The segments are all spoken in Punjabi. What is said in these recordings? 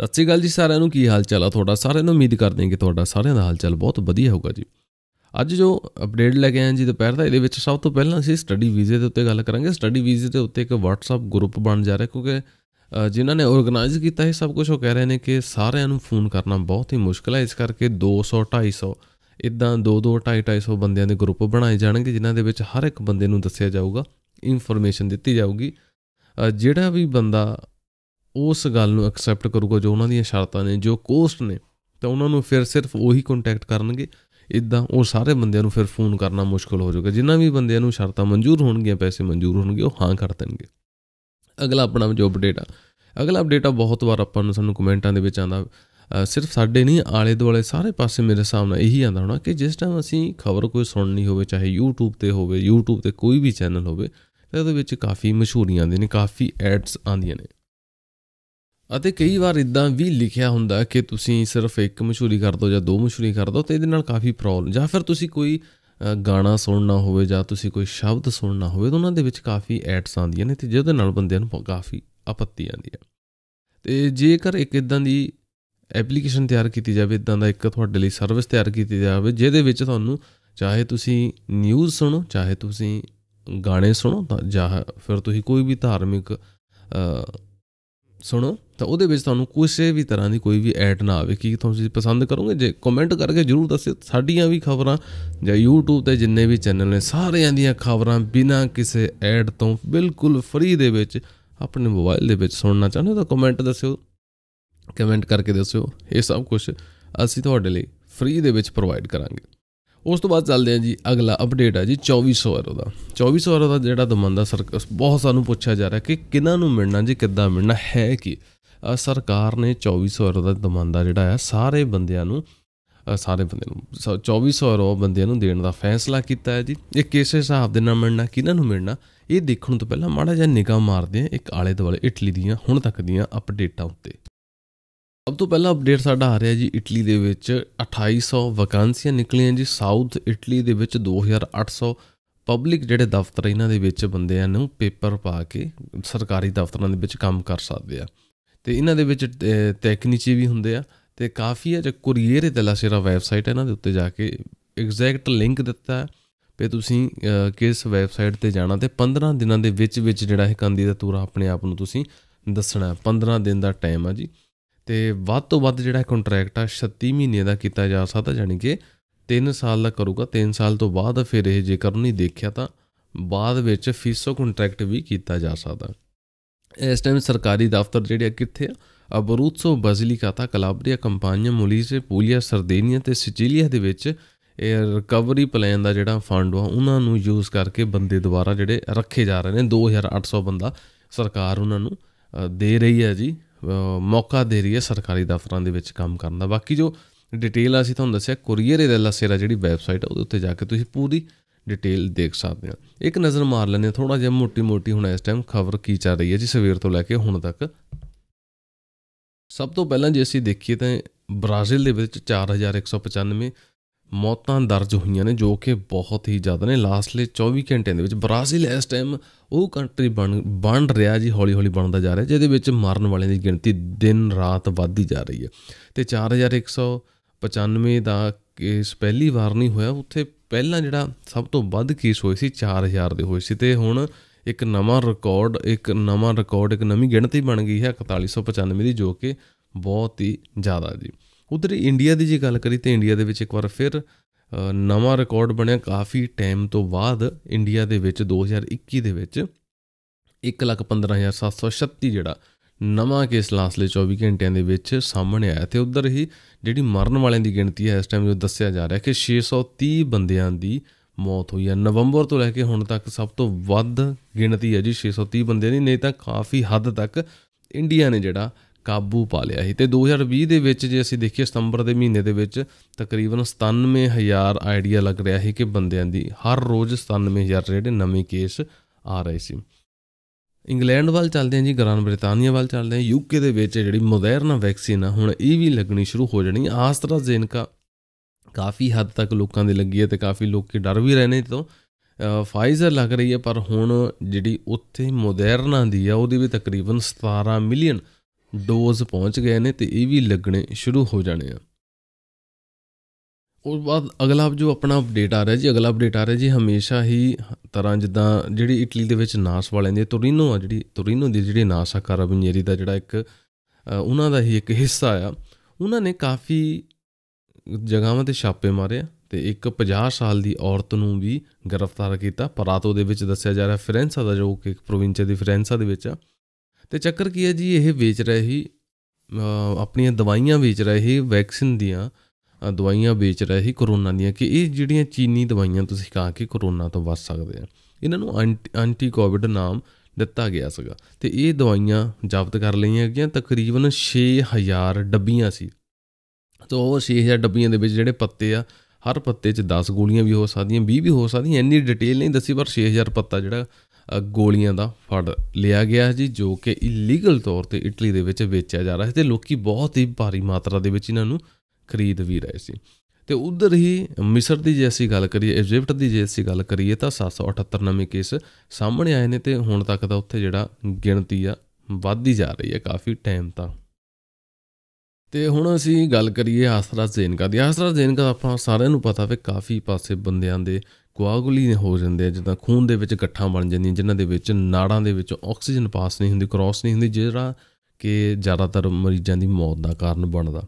ਸਤਿ ਸ੍ਰੀ ਅਕਾਲ ਜੀ ਸਾਰਿਆਂ ਨੂੰ ਕੀ ਹਾਲ ਚਾਲ ਆ ਤੁਹਾਡਾ ਸਾਰਿਆਂ ਨੂੰ ਉਮੀਦ ਕਰਦੇ ਹਾਂ ਕਿ ਤੁਹਾਡਾ ਸਾਰਿਆਂ ਦਾ ਹਾਲ ਚਾਲ ਬਹੁਤ ਵਧੀਆ ਹੋਊਗਾ ਜੀ ਅੱਜ ਜੋ ਅਪਡੇਟ ਲੈ ਕੇ ਆਏ ਜੀ ਦੁਪਹਿਰ ਦਾ ਇਹਦੇ ਵਿੱਚ ਸਭ ਤੋਂ ਪਹਿਲਾਂ ਅਸੀਂ ਸਟੱਡੀ ਵੀਜ਼ੇ ਦੇ ਉੱਤੇ ਗੱਲ ਕਰਾਂਗੇ ਸਟੱਡੀ ਵੀਜ਼ੇ ਦੇ ਉੱਤੇ ਇੱਕ WhatsApp ਗਰੁੱਪ ਬਣ ਜਾ ਰਿਹਾ ਕਿਉਂਕਿ ਜਿਨ੍ਹਾਂ ਨੇ ਆਰਗੇਨਾਈਜ਼ ਕੀਤਾ ਹੈ ਸਭ ਕੁਝ ਉਹ ਕਹਿ ਰਹੇ ਨੇ ਕਿ ਸਾਰਿਆਂ ਨੂੰ ਫੋਨ ਕਰਨਾ ਬਹੁਤ ਹੀ ਮੁਸ਼ਕਲ ਹੈ ਇਸ ਕਰਕੇ 200 250 ਇਦਾਂ 2-2 250 ਬੰਦਿਆਂ ਦੇ ਗਰੁੱਪ ਬਣਾਏ ਜਾਣਗੇ ਜਿਨ੍ਹਾਂ ਦੇ ਵਿੱਚ ਹਰ ਇੱਕ ਬੰਦੇ ਨੂੰ ਦੱਸਿਆ ਜਾਊਗਾ ਇਨਫੋਰਮੇਸ਼ਨ ਦਿੱਤੀ ਜਾਊਗੀ ਜਿਹੜਾ ਵੀ ਬੰਦਾ ਉਸ ਗੱਲ ਨੂੰ ਐਕਸੈਪਟ ਕਰੂਗਾ ਜੋ ਉਹਨਾਂ ਦੀਆਂ ਸ਼ਰਤਾਂ ਨੇ ਜੋ ਕੋਸਟ ਨੇ ਤਾਂ ਉਹਨਾਂ ਨੂੰ ਫਿਰ ਸਿਰਫ ਉਹੀ ਕੰਟੈਕਟ ਕਰਨਗੇ ਇਦਾਂ ਉਹ ਸਾਰੇ ਬੰਦਿਆਂ ਨੂੰ ਫਿਰ ਫੋਨ ਕਰਨਾ ਮੁਸ਼ਕਲ ਹੋ ਜਾਊਗਾ ਜਿੰਨਾ ਵੀ ਬੰਦਿਆਂ ਨੂੰ ਸ਼ਰਤਾਂ ਮਨਜ਼ੂਰ ਹੋਣਗੀਆਂ ਪੈਸੇ ਮਨਜ਼ੂਰ ਹੋਣਗੇ ਉਹ ਹਾਂ ਕਰ ਦੇਣਗੇ ਅਗਲਾ ਆਪਣਾ ਜੋ ਅਪਡੇਟ ਆ ਅਗਲਾ ਅਪਡੇਟ ਆ ਬਹੁਤ ਵਾਰ ਆਪਾਂ ਨੂੰ ਸਾਨੂੰ ਕਮੈਂਟਾਂ ਦੇ ਵਿੱਚ ਆਂਦਾ ਸਿਰਫ ਸਾਡੇ ਨਹੀਂ ਆਲੇ ਦੁਆਲੇ ਸਾਰੇ ਪਾਸੇ ਮੇਰੇ ਸਾਹਮਣੇ ਇਹੀ ਆਂਦਾ ਹੋਣਾ ਕਿ ਜਿਸ ਟਾਈਮ ਅਸੀਂ ਖਬਰ ਕੋਈ ਸੁਣਨੀ ਹੋਵੇ ਚਾਹੇ YouTube ਤੇ ਹੋਵੇ YouTube ਤੇ ਕੋਈ ਵੀ ਚੈਨਲ ਹੋਵੇ ਤੇ ਉਹਦੇ ਵਿੱਚ ਕਾਫੀ ਮਸ਼ਹੂਰੀਆਂ ਆਉਂਦੀਆਂ ਨੇ ਕਾਫੀ ਐਡਸ ਆਉਂਦੀਆਂ ਨੇ ਅਤੇ ਕਈ ਵਾਰ ਇਦਾਂ ਵੀ ਲਿਖਿਆ ਹੁੰਦਾ ਕਿ ਤੁਸੀਂ ਸਿਰਫ ਇੱਕ ਮਸ਼ਹੂਰੀ ਕਰ ਦਿਓ ਜਾਂ ਦੋ ਮਸ਼ਹੂਰੀ ਕਰ ਦਿਓ ਤੇ ਇਹਦੇ ਨਾਲ ਕਾਫੀ ਪ੍ਰੋਬਲਮ ਜਾਂ ਫਿਰ ਤੁਸੀਂ ਕੋਈ ਗਾਣਾ ਸੁਣਨਾ ਹੋਵੇ ਜਾਂ ਤੁਸੀਂ ਕੋਈ ਸ਼ਬਦ ਸੁਣਨਾ ਹੋਵੇ ਤਾਂ ਉਹਨਾਂ ਦੇ ਵਿੱਚ ਕਾਫੀ ਐਡਸ ਆਉਂਦੀਆਂ ਨੇ ਤੇ ਜਿਹਦੇ ਨਾਲ ਬੰਦਿਆਂ ਨੂੰ ਕਾਫੀ ਆਪੱਤੀ ਆਉਂਦੀ ਹੈ ਤੇ ਜੇਕਰ ਇੱਕ ਇਦਾਂ ਦੀ ਐਪਲੀਕੇਸ਼ਨ ਤਿਆਰ ਕੀਤੀ ਜਾਵੇ ਇਦਾਂ ਦਾ ਇੱਕ ਤੁਹਾਡੇ ਲਈ ਸਰਵਿਸ ਤਿਆਰ ਕੀਤੀ ਜਾਵੇ ਜਿਹਦੇ ਵਿੱਚ ਤੁਹਾਨੂੰ ਚਾਹੇ ਤੁਸੀਂ ਨਿਊਜ਼ ਸੁਣੋ ਚਾਹੇ ਤੁਸੀਂ ਗਾਣੇ ਸੁਣੋ ਤਾਂ ਜਾਂ ਫਿਰ ਤੁਸੀਂ ਕੋਈ ਵੀ ਧਾਰਮਿਕ ਸੁਣੋ ਤਾਂ ਉਹਦੇ ਵਿੱਚ ਤੁਹਾਨੂੰ ਕਿਸੇ ਵੀ ਤਰ੍ਹਾਂ ਦੀ ਕੋਈ ਵੀ ਐਡ ਨਾ ਆਵੇ ਕਿ ਤੁਸੀਂ ਪਸੰਦ ਕਰੋਗੇ ਜੇ ਕਮੈਂਟ ਕਰਕੇ ਜਰੂਰ ਦੱਸਿਓ ਸਾਡੀਆਂ ਵੀ ਖਬਰਾਂ ਜਾਂ YouTube ਤੇ ਜਿੰਨੇ ਵੀ ਚੈਨਲ ਨੇ ਸਾਰਿਆਂ ਦੀਆਂ ਖਬਰਾਂ ਬਿਨਾਂ ਕਿਸੇ ਐਡ ਤੋਂ ਬਿਲਕੁਲ ਫ੍ਰੀ ਦੇ ਵਿੱਚ ਆਪਣੇ ਮੋਬਾਈਲ ਦੇ ਵਿੱਚ ਸੁਣਨਾ ਚਾਹੁੰਦੇ ਹੋ ਤਾਂ ਕਮੈਂਟ ਦੱਸਿਓ ਕਮੈਂਟ ਕਰਕੇ ਦੱਸਿਓ ਇਹ ਸਭ ਕੁਝ ਅਸੀਂ ਤੁਹਾਡੇ ਲਈ ਫ੍ਰੀ ਦੇ ਵਿੱਚ ਪ੍ਰੋਵਾਈਡ ਕਰਾਂਗੇ ਉਸ ਤੋਂ ਬਾਅਦ ਚੱਲਦੇ ਆ ਜੀ ਅਗਲਾ ਅਪਡੇਟ ਆ ਜੀ 2400 ਵਾਰ ਦਾ 2400 ਵਾਰ ਦਾ ਜਿਹੜਾ ਦਮੰਦਾ ਸਰਕਸ ਬਹੁਤ ਸਾਨੂੰ ਪੁੱਛਿਆ ਜਾ ਰਿਹਾ ਕਿ ਕਿਨਾਂ ਨੂੰ ਮਿਲਣਾ ਜੀ ਕਿੱਦਾਂ ਮਿਲਣਾ ਹੈ ਕਿ ਸਰਕਾਰ ਨੇ 2400 ਵਾਰ ਦਾ ਦਮੰਦਾ ਜਿਹੜਾ ਆ ਸਾਰੇ ਬੰਦਿਆਂ ਨੂੰ ਸਾਰੇ ਬੰਦੇ ਨੂੰ 2400 ਰੋ ਬੰਦਿਆਂ ਨੂੰ ਦੇਣ ਦਾ ਫੈਸਲਾ ਕੀਤਾ ਹੈ ਜੀ ਇਹ ਕਿਸ ਹਿਸਾਬ ਦੇ ਨਾਲ ਮਿਲਣਾ ਕਿਹਨਾਂ ਨੂੰ ਮਿਲਣਾ ਇਹ ਦੇਖਣ ਤੋਂ ਪਹਿਲਾਂ ਮਾੜਾ ਜਿਹਾ ਨਿਗਾਹ ਮਾਰਦੇ ਆ ਇੱਕ ਆਲੇ ਦੁਆਲੇ ਇਟਲੀ ਦੀਆਂ ਹੁਣ ਤੱਕ ਦੀਆਂ ਅਪਡੇਟਾਂ ਉੱਤੇ ਸਭ ਤੋਂ ਪਹਿਲਾ ਅਪਡੇਟ ਸਾਡਾ ਆ ਰਿਹਾ ਜੀ ਇਟਲੀ ਦੇ ਵਿੱਚ 2800 ਵੈਕੈਂਸੀਆਂ ਨਿਕਲੀਆਂ ਜੀ ਸਾਊਥ ਇਟਲੀ ਦੇ ਵਿੱਚ 2800 ਪਬਲਿਕ ਜਿਹੜੇ ਦਫ਼ਤਰ ਇਹਨਾਂ ਦੇ ਵਿੱਚ ਆ ਨੂੰ ਪੇਪਰ ਪਾ ਕੇ ਸਰਕਾਰੀ ਦਫ਼ਤਰਾਂ ਦੇ ਵਿੱਚ ਕੰਮ ਕਰ ਸਕਦੇ ਆ ਤੇ ਇਹਨਾਂ ਦੇ ਵਿੱਚ ਟੈਕਨੀਸ਼ੀ ਵੀ ਹੁੰਦੇ ਆ ਤੇ ਕਾਫੀ ਹੈ ਜੇ ਕੁਰੀਅਰ ਦੇ ਲਾਸੇਰਾ ਵੈਬਸਾਈਟ ਹੈ ਇਹਨਾਂ ਦੇ ਉੱਤੇ ਜਾ ਕੇ ਐਗਜ਼ੈਕਟ ਲਿੰਕ ਦਿੱਤਾ ਪੇ ਤੁਸੀਂ ਕਿਸ ਵੈਬਸਾਈਟ ਤੇ ਜਾਣਾ ਤੇ 15 ਦਿਨਾਂ ਦੇ ਵਿੱਚ ਵਿੱਚ ਜਿਹੜਾ ਇਹ ਕੰਦੀ ਦਾ ਤੂਰਾ ਆਪਣੇ ਆਪ ਨੂੰ ਤੁਸੀਂ ਦੱਸਣਾ 15 ਦਿਨ ਦਾ ਟਾਈਮ ਆ ਜੀ ਤੇ ਵੱਧ ਤੋਂ ਵੱਧ ਜਿਹੜਾ ਕੰਟਰੈਕਟ ਆ 36 ਮਹੀਨੇ ਦਾ ਕੀਤਾ ਜਾ ਸਕਦਾ ਜਾਨੀ ਕਿ 3 ਸਾਲ ਦਾ ਕਰੂਗਾ 3 ਸਾਲ ਤੋਂ ਬਾਅਦ ਫਿਰ ਇਹ ਜੇਕਰ ਨਹੀਂ ਦੇਖਿਆ ਤਾਂ ਬਾਅਦ ਵਿੱਚ ਫੀਸੋ ਕੰਟਰੈਕਟ ਵੀ ਕੀਤਾ ਜਾ ਸਕਦਾ ਇਸ ਟਾਈਮ ਸਰਕਾਰੀ ਦਫ਼ਤਰ ਜਿਹੜੇ ਕਿੱਥੇ ਆ ਅਬਰੂਤਸੋ ਬਜ਼ਲੀਕਾਤਾ ਕਲਾਬਰੀਆ ਕੰਪਾਨੀਆ ਮੁਲੀਸੇ ਪੂਲੀਆ ਸਰਦੇਨੀਆ ਤੇ ਸਿਚੀਲੀਆ ਦੇ ਵਿੱਚ ਇਹ ਰਿਕਵਰੀ ਪਲਾਨ ਦਾ ਜਿਹੜਾ ਫੰਡ ਆ ਉਹਨਾਂ ਨੂੰ ਯੂਜ਼ ਕਰਕੇ ਬੰਦੇ ਦੁਆਰਾ ਜਿਹੜੇ ਰੱਖੇ ਜਾ ਰਹੇ ਨੇ 2800 ਬੰਦਾ ਸਰਕਾਰ ਉਹਨਾਂ ਨੂੰ ਦੇ ਰਹੀ ਹੈ ਜੀ ਮੌਕਾ ਦੇ ਰਹੀ ਹੈ ਸਰਕਾਰੀ ਦਫ਼ਤਰਾਂ ਦੇ ਵਿੱਚ ਕੰਮ ਕਰਨ ਦਾ ਬਾਕੀ ਜੋ ਡਿਟੇਲ ਆ ਅਸੀਂ ਤੁਹਾਨੂੰ ਦੱਸਿਆ ਕੁਰੀਅਰ ਦੇ ਲਸੇਰਾ ਜਿਹੜੀ ਵੈਬਸਾਈਟ ਉਹਦੇ ਉੱਤੇ ਜਾ ਕੇ ਤੁਸੀਂ ਪੂਰੀ ਡਿਟੇਲ ਦੇਖ ਸਕਦੇ ਹੋ ਇੱਕ ਨਜ਼ਰ ਮਾਰ ਲੈਂਦੇ ਥੋੜਾ ਜਿਹਾ ਮੋਟੀ-ਮੋਟੀ ਹੁਣ ਇਸ ਟਾਈਮ ਖਬਰ ਕੀ ਚੱਲ ਰਹੀ ਹੈ ਜੀ ਸਵੇਰ ਤੋਂ ਲੈ ਕੇ ਹੁਣ ਤੱਕ ਸਭ ਤੋਂ ਪਹਿਲਾਂ ਜੇ ਅਸੀਂ ਦੇਖੀਏ ਤਾਂ ਬ੍ਰਾਜ਼ੀਲ ਦੇ ਵਿੱਚ 4195 ਮੌਤਾਂ ਦਰਜ ਹੋਈਆਂ ਨੇ ਜੋ ਕਿ ਬਹੁਤ ਹੀ ਜ਼ਿਆਦਾ ਨੇ ਲਾਸਟਲੇ 24 ਘੰਟਿਆਂ ਦੇ ਵਿੱਚ ਬ੍ਰਾਜ਼ੀਲ ਇਸ ਟਾਈਮ ਉਹ ਕੰਟਰੀ ਬਣ ਬਣ ਰਿਹਾ ਜੀ ਹੌਲੀ-ਹੌਲੀ ਬਣਦਾ ਜਾ ਰਿਹਾ ਜਿਹਦੇ ਵਿੱਚ ਮਰਨ ਵਾਲਿਆਂ ਦੀ ਗਿਣਤੀ ਦਿਨ ਰਾਤ ਵੱਧਦੀ ਜਾ ਰਹੀ ਹੈ ਤੇ 4195 ਦਾ ਕੇਸ ਪਹਿਲੀ ਵਾਰ ਨਹੀਂ ਹੋਇਆ ਉੱਥੇ ਪਹਿਲਾਂ ਜਿਹੜਾ ਸਭ ਤੋਂ ਵੱਧ ਕੇਸ ਹੋਏ ਸੀ 4000 ਦੇ ਹੋਏ ਸੀ ਤੇ ਹੁਣ ਇੱਕ ਨਵਾਂ ਰਿਕਾਰਡ ਇੱਕ ਨਵਾਂ ਰਿਕਾਰਡ ਇੱਕ ਨਵੀਂ ਗਿਣਤੀ ਬਣ ਗਈ ਹੈ 4195 ਦੀ ਜੋ ਕਿ ਬਹੁਤ ਹੀ ਜ਼ਿਆਦਾ ਜੀ ਉਧਰ ਇੰਡੀਆ ਦੀ ਜੇ ਗੱਲ ਕਰੀ ਤੇ ਇੰਡੀਆ ਦੇ ਵਿੱਚ ਇੱਕ ਵਾਰ ਫਿਰ ਨਵਾਂ ਰਿਕਾਰਡ ਬਣਿਆ ਕਾਫੀ ਟਾਈਮ ਤੋਂ ਬਾਅਦ ਇੰਡੀਆ ਦੇ ਵਿੱਚ 2021 ਦੇ ਵਿੱਚ 115736 ਜਿਹੜਾ ਨਵਾਂ ਕੇਸ ਲਾਸਲੇ 24 ਘੰਟਿਆਂ ਦੇ ਵਿੱਚ ਸਾਹਮਣੇ ਆਇਆ ਤੇ ਉਧਰ ਹੀ ਜਿਹੜੀ ਮਰਨ ਵਾਲਿਆਂ ਦੀ ਗਿਣਤੀ ਹੈ ਇਸ ਟਾਈਮ ਜੋ ਦੱਸਿਆ ਜਾ ਰਿਹਾ ਕਿ 630 ਬੰਦਿਆਂ ਦੀ ਮੌਤ ਹੋਈ ਹੈ ਨਵੰਬਰ ਤੋਂ ਲੈ ਕੇ ਹੁਣ ਤੱਕ ਸਭ ਤੋਂ ਵੱਧ ਗਿਣਤੀ ਹੈ ਜੀ 630 ਬੰਦਿਆਂ ਦੀ ਨਹੀਂ ਤਾਂ ਕਾਫੀ ਹੱਦ ਤੱਕ ਇੰਡੀਆ ਨੇ ਜਿਹੜਾ ਕਾਬੂ ਪਾ ਲਿਆ ਸੀ ਤੇ 2020 ਦੇ ਵਿੱਚ ਜੇ ਅਸੀਂ ਦੇਖੀਏ ਸਤੰਬਰ ਦੇ ਮਹੀਨੇ ਦੇ ਵਿੱਚ ਤਕਰੀਬਨ 97000 ਆਈਡੀਆ ਲੱਗ ਰਿਹਾ ਸੀ ਕਿ ਬੰਦਿਆਂ ਦੀ ਹਰ ਰੋਜ਼ 97000 ਜਿਹੜੇ ਨਵੇਂ ਕੇਸ ਆ ਰਹੇ ਸੀ ਇੰਗਲੈਂਡ ਵੱਲ ਚੱਲਦੇ ਹਾਂ ਜੀ ਗ੍ਰਾਨ ਬ੍ਰਿਟਾਨੀਆ ਵੱਲ ਚੱਲਦੇ ਹਾਂ ਯੂਕੇ ਦੇ ਵਿੱਚ ਜਿਹੜੀ ਮੋਡਰਨਾ ਵੈਕਸੀਨ ਆ ਹੁਣ ਇਹ ਵੀ ਲੱਗਣੀ ਸ਼ੁਰੂ ਹੋ ਜਾਣੀ ਆਸਟਰਾਜ਼ੇਨਕਾ ਕਾਫੀ ਹੱਦ ਤੱਕ ਲੋਕਾਂ ਦੇ ਲੱਗੀ ਹੈ ਤੇ ਕਾਫੀ ਲੋਕ ਲੋਕੀ ਡਰ ਵੀ ਰਹੇ ਨੇ ਤੋਂ ਫਾਈਜ਼ਰ ਲੱਗ ਰਹੀ ਹੈ ਪਰ ਹੁਣ ਜਿਹੜੀ ਉੱਥੇ ਮੋਡਰਨਾ ਦੀ ਆ ਉਹਦੀ ਵੀ ਤਕਰੀਬਨ 17 ਮਿਲੀਅਨ ਡੋਜ਼ ਪਹੁੰਚ ਗਏ ਨੇ ਤੇ ਇਹ ਵੀ ਲੱਗਣੇ ਸ਼ੁਰੂ ਹੋ ਜਾਣੇ ਆ ਉਸ ਬਾਅਦ ਅਗਲਾ ਜੋ ਆਪਣਾ ਅਪਡੇਟ ਆ ਰਿਹਾ ਜੀ ਅਗਲਾ ਅਪਡੇਟ ਆ ਰਿਹਾ ਜੀ ਹਮੇਸ਼ਾ ਹੀ ਤਰ੍ਹਾਂ ਜਿੱਦਾਂ ਜਿਹੜੀ ਇਟਲੀ ਦੇ ਵਿੱਚ ਨਾਸ ਵਾਲਿਆਂ ਦੀ ਤੁਰੀਨੋ ਆ ਜਿਹੜੀ ਤੁਰੀਨੋ ਦੀ ਜਿਹੜੀ ਨਾਸ ਆ ਕਾਰਾਬਿਨੀਰੀ ਦਾ ਜਿਹੜਾ ਇੱਕ ਉਹਨਾਂ ਦਾ ਹੀ ਇੱਕ ਹਿੱਸਾ ਆ ਉਹਨਾਂ ਨੇ ਕਾਫੀ ਜਗਾਵਾਂ ਤੇ ਛਾਪੇ ਮਾਰੇ ਤੇ ਇੱਕ 50 ਸਾਲ ਦੀ ਔਰਤ ਨੂੰ ਵੀ ਗ੍ਰਿਫਤਾਰ ਕੀਤਾ ਪਰਾਤੋ ਦੇ ਵਿੱਚ ਦੱਸਿਆ ਜਾ ਰਿਹਾ ਫਰੈਂਸਾ ਦਾ ਜੋ ਕਿ ਇੱਕ ਪ੍ਰੋਵਿੰਸ ਦੀ ਫਰੈਂਸਾ ਦੇ ਵਿੱਚ ਆ ਤੇ ਚੱਕਰ ਕੀ ਹੈ ਜੀ ਇਹ ਵੇਚ ਰਿਹਾ ਸੀ ਆਪਣੀਆਂ ਦਵਾਈਆਂ ਵੇਚ ਰਿਹਾ ਸੀ ਵੈਕਸੀਨ ਦੀਆਂ ਦਵਾਈਆਂ ਵੇਚ ਰਿਹਾ ਸੀ ਕਰੋਨਾ ਦੀਆਂ ਕਿ ਇਹ ਜਿਹੜੀਆਂ ਚੀਨੀ ਦਵਾਈਆਂ ਤੁਸੀਂ ਖਾ ਕੇ ਕਰੋਨਾ ਤੋਂ ਬਚ ਸਕਦੇ ਆ ਇਹਨਾਂ ਨੂੰ ਐਂਟੀ ਕੋਵਿਡ ਨਾਮ ਦਿੱਤਾ ਗਿਆ ਸੀਗਾ ਤੇ ਇਹ ਦਵਾਈਆਂ ਜ਼ਬਤ ਕਰ ਲਈਆਂ ਗਈਆਂ ਤਕਰੀਬਨ 6000 ਡੱਬੀਆਂ ਸੀ ਤੋਂ ਉਹ 6000 ਡੱਬੀਆਂ ਦੇ ਵਿੱਚ ਜਿਹੜੇ ਪੱਤੇ ਆ ਹਰ ਪੱਤੇ 'ਚ 10 ਗੋਲੀਆਂ ਵੀ ਹੋ ਸਕਦੀਆਂ 20 ਵੀ ਹੋ ਸਕਦੀਆਂ ਇੰਨੀ ਡਿਟੇਲ ਨਹੀਂ ਦੱਸੀ ਪਰ 6000 ਪੱਤਾ ਜਿਹੜਾ ਗੋਲੀਆਂ ਦਾ ਫੜ ਲਿਆ ਗਿਆ ਜੀ ਜੋ ਕਿ ਇਲੀਗਲ ਤੌਰ ਤੇ ਇਟਲੀ ਦੇ ਵਿੱਚ ਵੇਚਿਆ ਜਾ ਰਿਹਾ ਸੀ ਤੇ ਲੋਕੀ ਬਹੁਤ ਹੀ ਭਾਰੀ ਮਾਤਰਾ ਦੇ ਵਿੱਚ ਇਹਨਾਂ ਨੂੰ ਖਰੀਦ ਵੀ ਰਹੇ ਸੀ ਤੇ ਉਧਰ ਹੀ ਮਿਸਰ ਦੀ ਜੇ ਅਸੀਂ ਗੱਲ ਕਰੀਏ ਇਜੀਪਟ ਦੀ ਜੇ ਅਸੀਂ ਗੱਲ ਕਰੀਏ ਤਾਂ 778 ਨਵੇਂ ਕੇਸ ਸਾਹਮਣੇ ਆਏ ਨੇ ਤੇ ਹੁਣ ਤੱਕ ਦਾ ਉੱਥੇ ਜਿਹੜਾ ਗਿਣਤੀ ਆ ਵੱਧਦੀ ਜਾ ਰਹੀ ਹੈ ਕਾਫੀ ਟਾਈਮ ਤਾਂ ਤੇ ਹੁਣ ਅਸੀਂ ਗੱਲ ਕਰੀਏ ਆਸਰਾ ਜ਼ੇਨਕਾ ਦੀ ਆਸਰਾ ਜ਼ੇਨਕਾ ਆਪਾਂ ਸਾਰਿਆਂ ਨੂੰ ਪਤਾ ਵੀ ਕਾਫੀ ਪਾਸੇ ਬੰਦਿਆਂ ਦੇ ਕੋਆਗੂਲੀ ਹੋ ਜਾਂਦੇ ਆ ਜਿੱਦਾਂ ਖੂਨ ਦੇ ਵਿੱਚ ਇਕੱਠਾ ਬਣ ਜਾਂਦੀਆਂ ਜਿਨ੍ਹਾਂ ਦੇ ਵਿੱਚ ਨਾੜਾਂ ਦੇ ਵਿੱਚ ਆਕਸੀਜਨ ਪਾਸ ਨਹੀਂ ਹੁੰਦੀ ਕ੍ਰੋਸ ਨਹੀਂ ਹੁੰਦੀ ਜਿਹੜਾ ਕਿ ਜ਼ਿਆਦਾਤਰ ਮਰੀਜ਼ਾਂ ਦੀ ਮੌਤ ਦਾ ਕਾਰਨ ਬਣਦਾ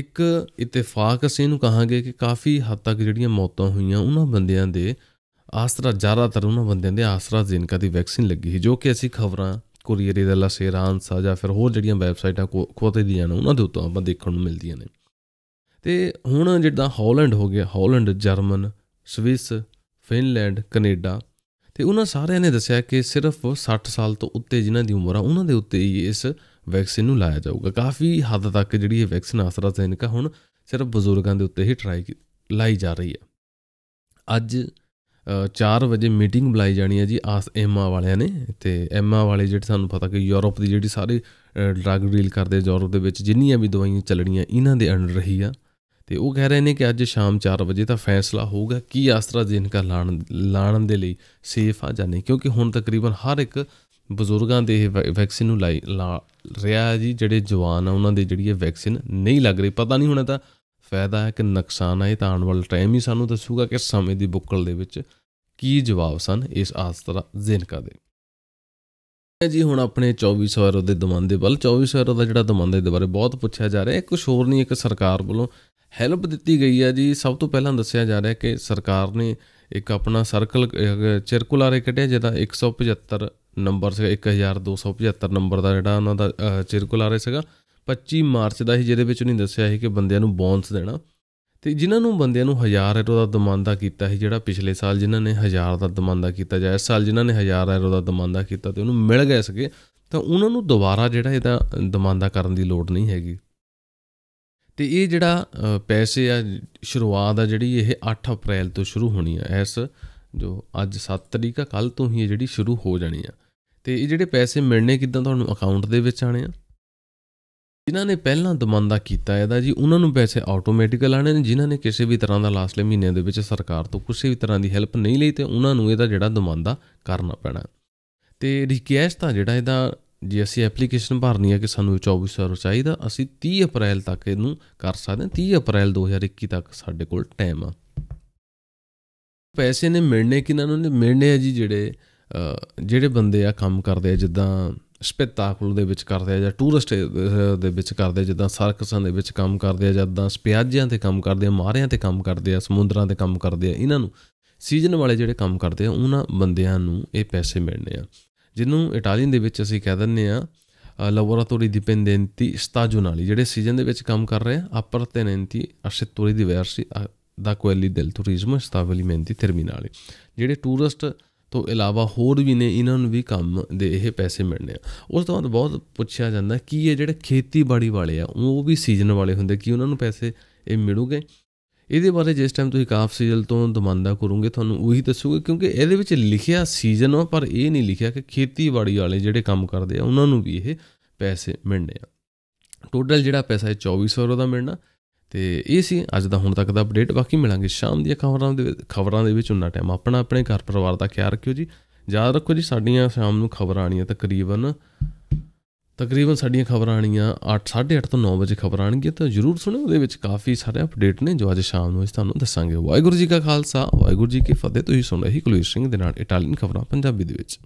ਇੱਕ ਇਤਿਫਾਕ ਅਸੀਂ ਨੂੰ ਕਹਾਂਗੇ ਕਿ ਕਾਫੀ ਹੱਦ ਤੱਕ ਜਿਹੜੀਆਂ ਮੌਤਾਂ ਹੋਈਆਂ ਉਹਨਾਂ ਬੰਦਿਆਂ ਦੇ ਆਸਰਾ ਜ਼ਿਆਦਾਤਰ ਉਹਨਾਂ ਬੰਦਿਆਂ ਦੇ ਆਸਰਾ ਜ਼ੀਨਕਾ ਦੀ ਵੈਕਸੀਨ ਲੱਗੀ ਸੀ ਜੋ ਕਿ ਅਸੀਂ ਖਬਰਾਂ ਕੁਰੀਅਰ ਦੇ ਲਾ ਸੇਰਾਨ ਸਾ ਜਾਂ ਫਿਰ ਹੋਰ ਜਿਹੜੀਆਂ ਵੈਬਸਾਈਟਾਂ ਖੋਤੇ ਦੀਆਂ ਨੇ ਉਹਨਾਂ ਦੇ ਉੱਤੋਂ ਆਪਾਂ ਦੇਖਣ ਨੂੰ ਮਿਲਦੀਆਂ ਨੇ ਤੇ ਹੁਣ ਜਿੱਦਾਂ ਹਾਲੈਂਡ ਹੋ ਗਿਆ Holland German Swiss Finland Canada ਤੇ ਉਹਨਾਂ ਸਾਰਿਆਂ ਨੇ ਦੱਸਿਆ ਕਿ ਸਿਰਫ 60 ਸਾਲ ਤੋਂ ਉੱਤੇ ਜਿਨ੍ਹਾਂ ਦੀ ਉਮਰ ਆ ਉਹਨਾਂ ਦੇ ਉੱਤੇ ਹੀ ਇਸ ਵੈਕਸੀਨ ਨੂੰ ਲਾਇਆ ਜਾਊਗਾ ਕਾਫੀ ਹੱਦ ਤੱਕ ਜਿਹੜੀ ਇਹ ਵੈਕਸੀਨ ਆਸਰਾ ਸੈਨਿਕਾ ਹੁਣ ਸਿਰਫ ਬਜ਼ੁਰਗਾਂ ਦੇ ਉੱਤੇ ਹੀ ਟਰਾਈ ਲਾਈ ਜਾ ਰਹੀ ਹੈ ਅੱਜ 4 ਵਜੇ ਮੀਟਿੰਗ ਬੁਲਾਈ ਜਾਣੀ ਹੈ ਜੀ ਆਸ ਐਮਆ ਵਾਲਿਆਂ ਨੇ ਤੇ ਐਮਆ ਵਾਲੇ ਜਿਹੜੇ ਸਾਨੂੰ ਪਤਾ ਕਿ ਯੂਰਪ ਦੀ ਜਿਹੜੀ ਸਾਰੇ ਡਰੱਗ ਡੀਲ ਕਰਦੇ ਯੂਰਪ ਦੇ ਵਿੱਚ ਜਿੰਨੀਆਂ ਵੀ ਦਵਾਈਆਂ ਚੱਲਣੀਆਂ ਇਹਨਾਂ ਦੇ ਅੰਡਰ ਰਹੀ ਆ ਤੇ ਉਹ ਕਹਿ ਰਹੇ ਨੇ ਕਿ ਅੱਜ ਸ਼ਾਮ 4 ਵਜੇ ਤਾਂ ਫੈਸਲਾ ਹੋਊਗਾ ਕੀ ਆਸਤਰਾ ਆਸਟਰਾਜੇਨਕਾ ਲਾਣ ਲਾਣ ਦੇ ਲਈ ਸੇਫ ਆ ਜਾਂ ਨਹੀਂ ਕਿਉਂਕਿ ਹੁਣ ਤਕਰੀਬਨ ਹਰ ਇੱਕ ਬਜ਼ੁਰਗਾਂ ਦੇ ਵੈਕਸੀਨ ਨੂੰ ਲਾਈ ਰਿਹਾ ਜੀ ਜਿਹੜੇ ਜਵਾਨ ਆ ਉਹਨਾਂ ਦੇ ਜਿਹੜੀ ਵੈਕਸੀਨ ਨਹੀਂ ਲੱਗ ਰਹੀ ਪਤਾ ਨਹੀਂ ਹੁਣ ਤਾਂ ਫਾਇਦਾ ਹੈ ਕਿ ਨੁਕਸਾਨ ਹੈ ਤਾਂ ਆਉਣ ਵਾਲਾ ਟਾਈਮ ਹੀ ਸਾਨੂੰ ਦੱਸੂਗਾ ਕਿ ਸਮੇਂ ਦੀ ਬੁੱਕਲ ਦੇ ਵਿੱਚ ਕੀ ਜਵਾਬ ਸਨ ਇਸ ਆਸਤਰਾ ਜ਼ਿਨਕਾ ਦੇ ਜੀ ਹੁਣ ਆਪਣੇ 2400 ਦੇ ਦਮੰਦੇ ਵੱਲ 2400 ਦਾ ਜਿਹੜਾ ਦਮੰਦੇ ਦੇ ਬਾਰੇ ਬਹੁਤ ਪੁੱਛਿਆ ਜਾ ਰਿਹਾ ਹੈ ਕੁਝ ਹੋਰ ਨਹੀਂ ਇੱਕ ਸਰਕਾਰ ਵੱਲੋਂ ਹੈਲਪ ਦਿੱਤੀ ਗਈ ਹੈ ਜੀ ਸਭ ਤੋਂ ਪਹਿਲਾਂ ਦੱਸਿਆ ਜਾ ਰਿਹਾ ਕਿ ਸਰਕਾਰ ਨੇ ਇੱਕ ਆਪਣਾ ਸਰਕਲ ਸਰਕੂਲਰ ਇਹ ਕੱਢਿਆ ਜਿਹਦਾ 175 ਨੰਬਰ ਸੀਗਾ 1275 ਨੰਬਰ ਦਾ ਜਿਹੜਾ ਉਹਨਾਂ ਦਾ ਸਰਕੂਲਰ ਸੀਗਾ 25 ਮਾਰਚ ਦਾ ਹੀ ਜਿਹਦੇ ਵਿੱਚ ਉਹਨੇ ਦੱਸਿਆ ਸੀ ਕਿ ਬੰਦਿਆਂ ਨੂੰ ਬੋਨਸ ਦੇਣਾ ਤੇ ਜਿਨ੍ਹਾਂ ਨੂੰ ਬੰਦਿਆਂ ਨੂੰ 1000 ਰੁਪਏ ਦਾ ਦਮਾਨਦਾ ਕੀਤਾ ਸੀ ਜਿਹੜਾ ਪਿਛਲੇ ਸਾਲ ਜਿਨ੍ਹਾਂ ਨੇ 1000 ਦਾ ਦਮਾਨਦਾ ਕੀਤਾ ਜਾਂ ਇਸ ਸਾਲ ਜਿਨ੍ਹਾਂ ਨੇ 1000 ਰੁਪਏ ਦਾ ਦਮਾਨਦਾ ਕੀਤਾ ਤੇ ਉਹਨੂੰ ਮਿਲ ਗਏ ਸਕੇ ਤਾਂ ਉਹਨਾਂ ਨੂੰ ਦੁਬਾਰਾ ਜਿਹੜਾ ਇਹਦਾ ਦਮਾਨਦਾ ਕਰਨ ਦੀ ਲੋੜ ਨਹੀਂ ਹੈਗੀ ਤੇ ਇਹ ਜਿਹੜਾ ਪੈਸੇ ਆ ਸ਼ੁਰੂਆਤ ਆ ਜਿਹੜੀ ਇਹ 8 ਅਪ੍ਰੈਲ ਤੋਂ ਸ਼ੁਰੂ ਹੋਣੀ ਆ ਇਸ ਜੋ ਅੱਜ 7 ਤਰੀਕ ਆ ਕੱਲ ਤੋਂ ਹੀ ਇਹ ਜਿਹੜੀ ਸ਼ੁਰੂ ਹੋ ਜਾਣੀ ਆ ਤੇ ਇਹ ਜਿਹੜੇ ਪੈਸੇ ਮਿਲਣੇ ਕਿਦਾਂ ਤੁਹਾਨੂੰ ਅਕਾਊਂਟ ਦੇ ਵਿੱਚ ਆਣੇ ਆ ਜਿਨ੍ਹਾਂ ਨੇ ਪਹਿਲਾਂ ਦਮੰਦਾ ਕੀਤਾ ਇਹਦਾ ਜੀ ਉਹਨਾਂ ਨੂੰ ਪੈਸੇ ਆਟੋਮੈਟਿਕਲ ਆਣੇ ਨੇ ਜਿਨ੍ਹਾਂ ਨੇ ਕਿਸੇ ਵੀ ਤਰ੍ਹਾਂ ਦਾ ਲਾਸਟਲੇ ਮਹੀਨੇ ਦੇ ਵਿੱਚ ਸਰਕਾਰ ਤੋਂ ਕਿਸੇ ਵੀ ਤਰ੍ਹਾਂ ਦੀ ਹੈਲਪ ਨਹੀਂ ਲਈ ਤੇ ਉਹਨਾਂ ਨੂੰ ਇਹਦਾ ਜਿਹੜਾ ਦਮੰਦਾ ਕਰਨਾ ਪੈਣਾ ਤੇ ਰਿਕਵੈਸਟ ਆ ਜਿਹੜਾ ਇਹਦਾ ਜੇ ਅਸੀਂ ਐਪਲੀਕੇਸ਼ਨ ਭਰਨੀ ਹੈ ਕਿ ਸਾਨੂੰ 24 2400 ਚਾਹੀਦਾ ਅਸੀਂ 30 ਅਪ੍ਰੈਲ ਤੱਕ ਇਹਨੂੰ ਕਰ ਸਕਦੇ ਹਾਂ 30 ਅਪ੍ਰੈਲ 2021 ਤੱਕ ਸਾਡੇ ਕੋਲ ਟਾਈਮ ਆ ਪੈਸੇ ਨੇ ਮਿਲਣੇ ਕਿਨਾਂ ਨੂੰ ਨੇ ਮਿਲਣੇ ਆ ਜੀ ਜਿਹੜੇ ਜਿਹੜੇ ਬੰਦੇ ਆ ਕੰਮ ਕਰਦੇ ਆ ਜਿੱਦਾਂ ਸਪੈਕਟਾਕਲ ਦੇ ਵਿੱਚ ਕਰਦੇ ਆ ਜਾਂ ਟੂਰਿਸਟ ਦੇ ਵਿੱਚ ਕਰਦੇ ਆ ਜਿੱਦਾਂ ਸਰਕਸਾਂ ਦੇ ਵਿੱਚ ਕੰਮ ਕਰਦੇ ਆ ਜਾਂ ਜਿੱਦਾਂ ਸਪਿਆਜਿਆਂ ਤੇ ਕੰਮ ਕਰਦੇ ਆ ਮਾਰਿਆਂ ਤੇ ਕੰਮ ਕਰਦੇ ਆ ਸਮੁੰਦਰਾਂ ਤੇ ਕੰਮ ਕਰਦੇ ਆ ਇਹਨਾਂ ਨੂੰ ਸੀਜ਼ਨ ਵਾਲੇ ਜਿਹੜੇ ਕੰਮ ਕਰਦੇ ਆ ਉਹਨਾਂ ਬੰਦਿਆਂ ਨੂੰ ਇਹ ਪੈਸੇ ਮਿਲਣੇ ਆ ਜਿਹਨੂੰ ਇਟਾਲੀਅਨ ਦੇ ਵਿੱਚ ਅਸੀਂ ਕਹਿ ਦਿੰਨੇ ਆ ਲੈਬੋਰਟਰੀ ਡਿਪੈਂਡੈਂਟੀ ਸਟਾਜੋਨਾਲੀ ਜਿਹੜੇ ਸੀਜ਼ਨ ਦੇ ਵਿੱਚ ਕੰਮ ਕਰ ਰਹੇ ਆ appartenenti ਅਸ਼ਿਤੋਰੀ settori ਦਾ ਕੁਐਲੀ ਦੇਲ ਟੂਰਿਜ਼ਮ turismo e stabilimenti ਜਿਹੜੇ ਟੂਰਿਸਟ ਤੋਂ ਇਲਾਵਾ ਹੋਰ ਵੀ ਨੇ ਇਹਨਾਂ ਨੂੰ ਵੀ ਕੰਮ ਦੇ ਇਹ ਪੈਸੇ ਮਿਲਣੇ ਆ ਉਸ ਤੋਂ ਬਾਅਦ ਬਹੁਤ ਪੁੱਛਿਆ ਜਾਂਦਾ ਕੀ ਇਹ ਜਿਹੜੇ ਖੇਤੀਬਾੜੀ ਵਾਲੇ ਆ ਉਹ ਵੀ ਸੀਜ਼ਨ ਵਾਲੇ ਹੁੰਦੇ ਕੀ ਉਹਨਾਂ ਨੂੰ ਪੈਸੇ ਇਹ ਮਿਲੂਗੇ ਇਹਦੇ ਬਾਰੇ ਜਿਸ ਟਾਈਮ ਤੁਸੀਂ ਕਾਫ ਸੀਜ਼ਨ ਤੋਂ ਦਮੰਦਾ ਕਰੋਗੇ ਤੁਹਾਨੂੰ ਉਹੀ ਦੱਸੂਗਾ ਕਿਉਂਕਿ ਇਹਦੇ ਵਿੱਚ ਲਿਖਿਆ ਸੀਜ਼ਨ ਆ ਪਰ ਇਹ ਨਹੀਂ ਲਿਖਿਆ ਕਿ ਖੇਤੀਬਾੜੀ ਵਾਲੇ ਜਿਹੜੇ ਕੰਮ ਕਰਦੇ ਆ ਉਹਨਾਂ ਨੂੰ ਵੀ ਇਹ ਪੈਸੇ ਮਿਲਣੇ ਆ ਟੋਟਲ ਜਿਹੜਾ ਪੈਸਾ ਹੈ 2400 ਦਾ ਮਿਲਣਾ ਤੇ ਇਹ ਸੀ ਅੱਜ ਦਾ ਹੁਣ ਤੱਕ ਦਾ ਅਪਡੇਟ ਬਾਕੀ ਮਿਲਾਂਗੇ ਸ਼ਾਮ ਦੀਆਂ ਖਬਰਾਂ ਦੇ ਖਬਰਾਂ ਦੇ ਵਿੱਚ ਉਹਨਾਂ ਟਾਈਮ ਆਪਣਾ ਆਪਣੇ ਘਰ ਪਰਿਵਾਰ ਦਾ ਖਿਆਲ ਰੱਖਿਓ ਜੀ ਯਾਦ ਰੱਖੋ ਜੀ ਸਾਡੀਆਂ ਸ਼ਾਮ ਨੂੰ ਖਬਰਾਂ ਆਣੀਆਂ ਤਕਰੀਬਨ ਤਕਰੀਬਨ ਸਾਡੀਆਂ ਖਬਰਾਂ ਆਣੀਆਂ 8 8:30 ਤੋਂ 9 ਵਜੇ ਖਬਰਾਂ ਆਣਗੀਆਂ ਤਾਂ ਜਰੂਰ ਸੁਣਿਓ ਉਹਦੇ ਵਿੱਚ ਕਾਫੀ ਸਾਰੇ ਅਪਡੇਟ ਨੇ ਜੋ ਅੱਜ ਸ਼ਾਮ ਨੂੰ ਅਸੀਂ ਤੁਹਾਨੂੰ ਦੱਸਾਂਗੇ ਵਾਹਿਗੁਰੂ ਜੀ ਕਾ ਖਾਲਸਾ ਵਾਹਿਗੁਰੂ ਜੀ ਕੀ ਫਤਿਹ ਤੁਸੀਂ ਸੁਣ ਰਹੇ ਹੋ ਕੁਲਵੀਰ ਸਿੰਘ ਦੇ ਨਾਲ ਇਟਾਲੀਅਨ ਖਬਰਾਂ ਪੰਜਾਬੀ ਦੇ ਵਿੱਚ